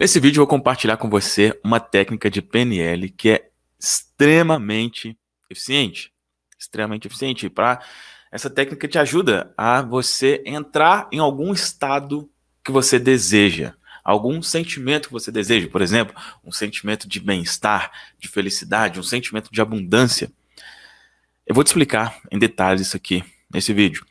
Nesse vídeo eu vou compartilhar com você uma técnica de PNL que é extremamente eficiente. Extremamente eficiente para essa técnica te ajuda a você entrar em algum estado que você deseja, algum sentimento que você deseja, por exemplo, um sentimento de bem-estar, de felicidade, um sentimento de abundância. Eu vou te explicar em detalhes isso aqui nesse vídeo.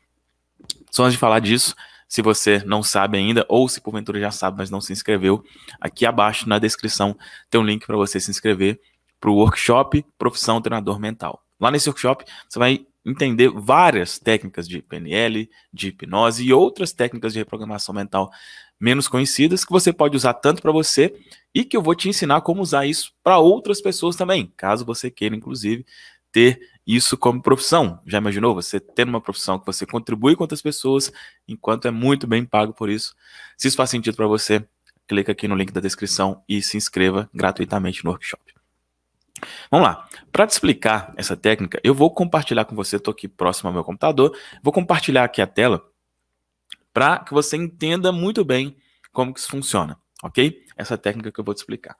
Só antes de falar disso, se você não sabe ainda, ou se porventura já sabe, mas não se inscreveu, aqui abaixo na descrição tem um link para você se inscrever para o workshop Profissão Treinador Mental. Lá nesse workshop, você vai entender várias técnicas de PNL, de hipnose e outras técnicas de reprogramação mental menos conhecidas que você pode usar tanto para você e que eu vou te ensinar como usar isso para outras pessoas também, caso você queira, inclusive, ter isso como profissão. Já imaginou você ter uma profissão que você contribui com outras pessoas, enquanto é muito bem pago por isso? Se isso faz sentido para você, clica aqui no link da descrição e se inscreva gratuitamente no workshop. Vamos lá. Para te explicar essa técnica, eu vou compartilhar com você, estou aqui próximo ao meu computador, vou compartilhar aqui a tela para que você entenda muito bem como que isso funciona, ok? Essa técnica que eu vou te explicar.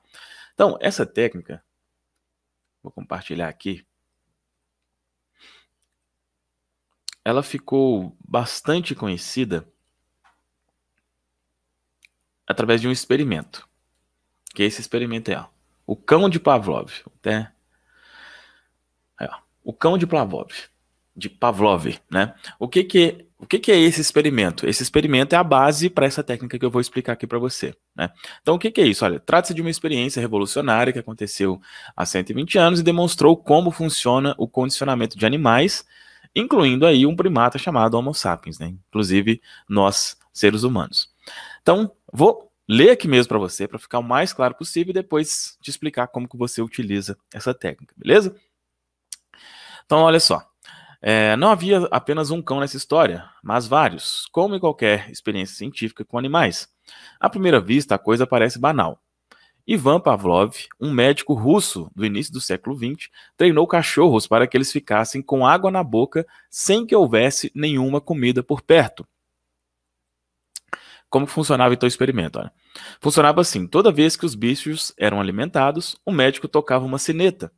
Então, essa técnica, vou compartilhar aqui ela ficou bastante conhecida através de um experimento. Que esse experimento é ó, o cão de Pavlov. é, ó, o cão de Pavlov. De Pavlov, né? O que que, o que que é esse experimento? Esse experimento é a base para essa técnica que eu vou explicar aqui para você, né? Então, o que que é isso? Olha, trata-se de uma experiência revolucionária que aconteceu há 120 anos e demonstrou como funciona o condicionamento de animais incluindo aí um primata chamado Homo sapiens, né? inclusive nós, seres humanos. Então, vou ler aqui mesmo para você, para ficar o mais claro possível, e depois te explicar como que você utiliza essa técnica, beleza? Então, olha só. É, não havia apenas um cão nessa história, mas vários, como em qualquer experiência científica com animais. À primeira vista, a coisa parece banal. Ivan Pavlov, um médico russo do início do século XX, treinou cachorros para que eles ficassem com água na boca sem que houvesse nenhuma comida por perto. Como funcionava então o experimento? Olha? Funcionava assim: toda vez que os bichos eram alimentados, o médico tocava uma sineta.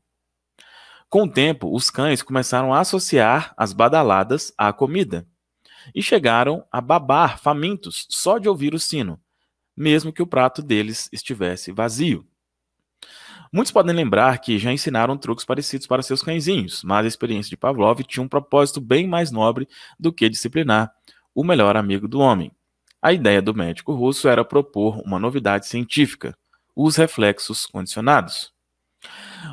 Com o tempo, os cães começaram a associar as badaladas à comida e chegaram a babar famintos só de ouvir o sino mesmo que o prato deles estivesse vazio. Muitos podem lembrar que já ensinaram truques parecidos para seus cãezinhos, mas a experiência de Pavlov tinha um propósito bem mais nobre do que disciplinar o melhor amigo do homem. A ideia do médico russo era propor uma novidade científica: os reflexos condicionados.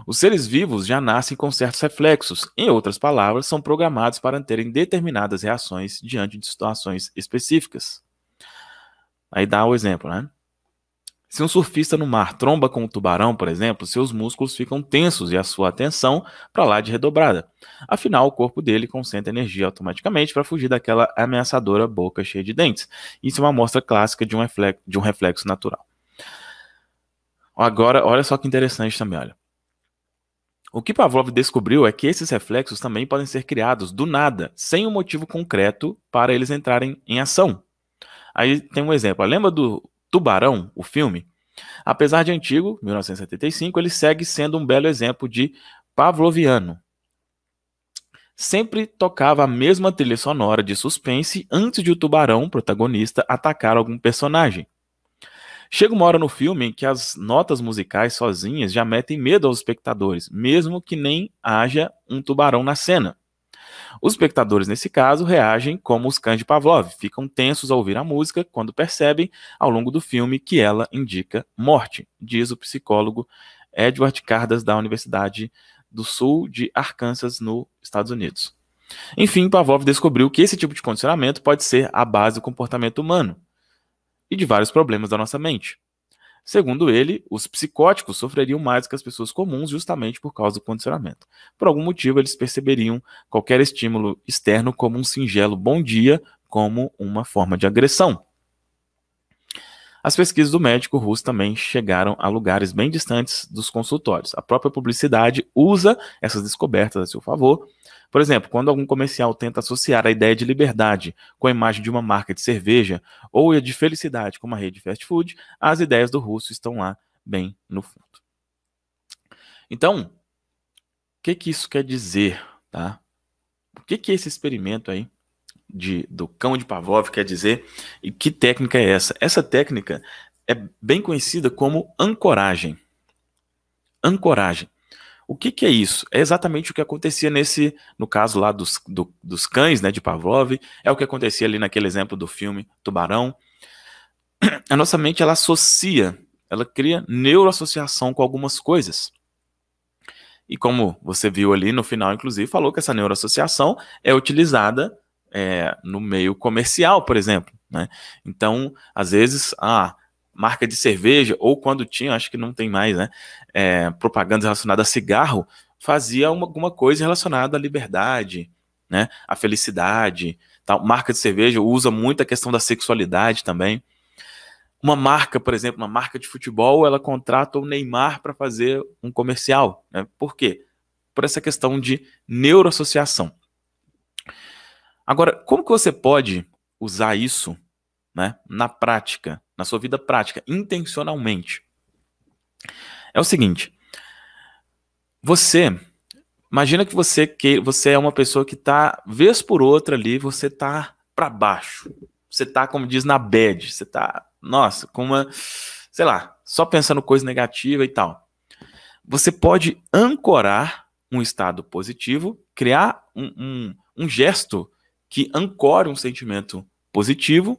Os seres vivos já nascem com certos reflexos, em outras palavras, são programados para terem determinadas reações diante de situações específicas. Aí dá o exemplo, né? Se um surfista no mar tromba com um tubarão, por exemplo, seus músculos ficam tensos e a sua atenção para lá de redobrada. Afinal, o corpo dele concentra energia automaticamente para fugir daquela ameaçadora boca cheia de dentes. Isso é uma amostra clássica de um, reflexo, de um reflexo natural. Agora, olha só que interessante também, olha. O que Pavlov descobriu é que esses reflexos também podem ser criados do nada, sem um motivo concreto para eles entrarem em ação. Aí tem um exemplo. Lembra do Tubarão, o filme? Apesar de antigo, 1975, ele segue sendo um belo exemplo de pavloviano. Sempre tocava a mesma trilha sonora de suspense antes de o tubarão, protagonista, atacar algum personagem. Chega uma hora no filme em que as notas musicais sozinhas já metem medo aos espectadores, mesmo que nem haja um tubarão na cena. Os espectadores, nesse caso, reagem como os cães de Pavlov, ficam tensos ao ouvir a música quando percebem, ao longo do filme, que ela indica morte, diz o psicólogo Edward Cardas, da Universidade do Sul de Arkansas, nos Estados Unidos. Enfim, Pavlov descobriu que esse tipo de condicionamento pode ser a base do comportamento humano e de vários problemas da nossa mente. Segundo ele, os psicóticos sofreriam mais que as pessoas comuns justamente por causa do condicionamento. Por algum motivo, eles perceberiam qualquer estímulo externo como um singelo bom dia, como uma forma de agressão. As pesquisas do médico russo também chegaram a lugares bem distantes dos consultórios. A própria publicidade usa essas descobertas a seu favor. Por exemplo, quando algum comercial tenta associar a ideia de liberdade com a imagem de uma marca de cerveja ou a de felicidade com uma rede de fast food, as ideias do russo estão lá bem no fundo. Então, o que, que isso quer dizer? Tá? O que, que é esse experimento aí de, do cão de Pavlov quer dizer e que técnica é essa? Essa técnica é bem conhecida como ancoragem. Ancoragem. O que, que é isso? É exatamente o que acontecia nesse, no caso lá dos, do, dos cães, né, de Pavlov, é o que acontecia ali naquele exemplo do filme Tubarão. A nossa mente ela associa, ela cria neuroassociação com algumas coisas. E como você viu ali no final, inclusive, falou que essa neuroassociação é utilizada é, no meio comercial, por exemplo. Né? Então, às vezes, a marca de cerveja, ou quando tinha, acho que não tem mais, né? É, propaganda relacionada a cigarro, fazia uma, alguma coisa relacionada à liberdade, né? à felicidade. Tal. Marca de cerveja usa muito a questão da sexualidade também. Uma marca, por exemplo, uma marca de futebol, ela contrata o Neymar para fazer um comercial. Né? Por quê? Por essa questão de neuroassociação. Agora, como que você pode usar isso né, na prática, na sua vida prática, intencionalmente? É o seguinte, você imagina que você que você é uma pessoa que tá vez por outra ali, você tá para baixo. Você tá como diz na bed, você tá, nossa, com uma, sei lá, só pensando coisa negativa e tal. Você pode ancorar um estado positivo, criar um, um, um gesto que ancore um sentimento positivo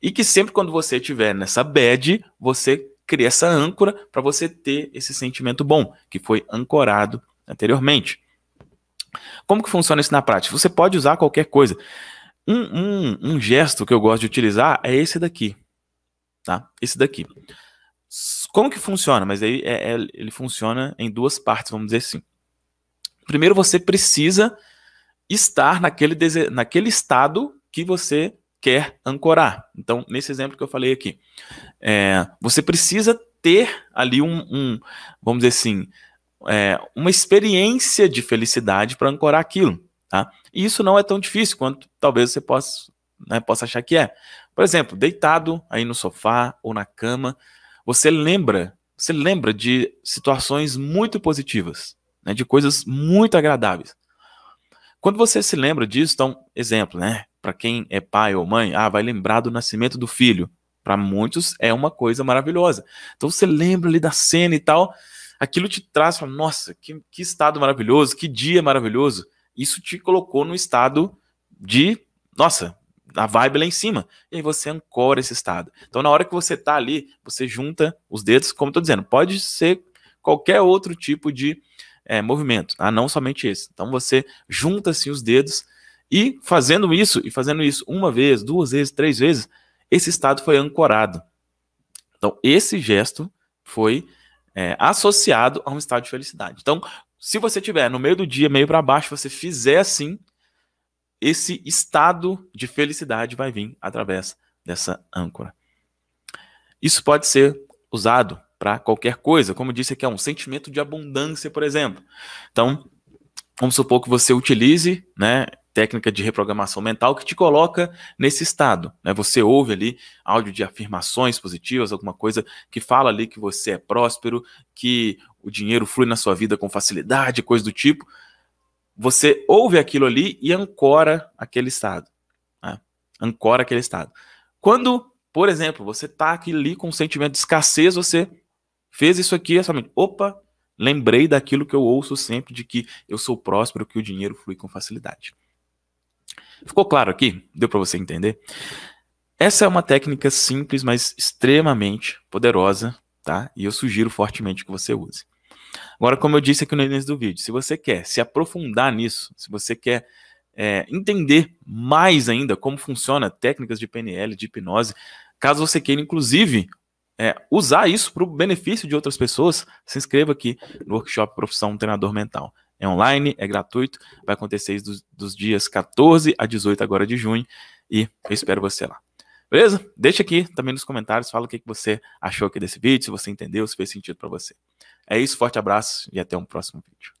e que sempre quando você estiver nessa bad, você cria essa âncora para você ter esse sentimento bom, que foi ancorado anteriormente. Como que funciona isso na prática? Você pode usar qualquer coisa. Um, um, um gesto que eu gosto de utilizar é esse daqui. Tá? Esse daqui. Como que funciona? Mas aí é, é, ele funciona em duas partes, vamos dizer assim. Primeiro, você precisa estar naquele, naquele estado que você quer ancorar. Então, nesse exemplo que eu falei aqui, é, você precisa ter ali um, um vamos dizer assim, é, uma experiência de felicidade para ancorar aquilo. Tá? E isso não é tão difícil quanto talvez você possa, né, possa achar que é. Por exemplo, deitado aí no sofá ou na cama, você lembra, você lembra de situações muito positivas, né, de coisas muito agradáveis. Quando você se lembra disso, então, exemplo, né? Para quem é pai ou mãe, ah, vai lembrar do nascimento do filho. Para muitos é uma coisa maravilhosa. Então você lembra ali da cena e tal, aquilo te traz, fala, nossa, que, que estado maravilhoso, que dia maravilhoso. Isso te colocou no estado de, nossa, a vibe lá em cima. E aí você ancora esse estado. Então, na hora que você tá ali, você junta os dedos, como eu tô dizendo, pode ser qualquer outro tipo de é, movimento, ah, não somente esse. Então você junta assim os dedos e fazendo isso e fazendo isso uma vez, duas vezes, três vezes, esse estado foi ancorado. Então esse gesto foi é, associado a um estado de felicidade. Então se você tiver no meio do dia, meio para baixo, você fizer assim, esse estado de felicidade vai vir através dessa âncora. Isso pode ser usado para qualquer coisa. Como disse aqui, é um sentimento de abundância, por exemplo. Então, vamos supor que você utilize, né, técnica de reprogramação mental que te coloca nesse estado. Né? Você ouve ali áudio de afirmações positivas, alguma coisa que fala ali que você é próspero, que o dinheiro flui na sua vida com facilidade, coisa do tipo. Você ouve aquilo ali e ancora aquele estado. Né? Ancora aquele estado. Quando, por exemplo, você está ali com um sentimento de escassez, você Fez isso aqui, é somente, opa, lembrei daquilo que eu ouço sempre de que eu sou próspero, que o dinheiro flui com facilidade. Ficou claro aqui? Deu para você entender? Essa é uma técnica simples, mas extremamente poderosa, tá? E eu sugiro fortemente que você use. Agora, como eu disse aqui no início do vídeo, se você quer se aprofundar nisso, se você quer é, entender mais ainda como funciona técnicas de PNL, de hipnose, caso você queira, inclusive, é, usar isso para o benefício de outras pessoas, se inscreva aqui no workshop Profissão Treinador Mental. É online, é gratuito, vai acontecer dos, dos dias 14 a 18 agora de junho e eu espero você lá. Beleza? Deixa aqui também nos comentários, fala o que, que você achou aqui desse vídeo, se você entendeu, se fez sentido para você. É isso, forte abraço e até um próximo vídeo.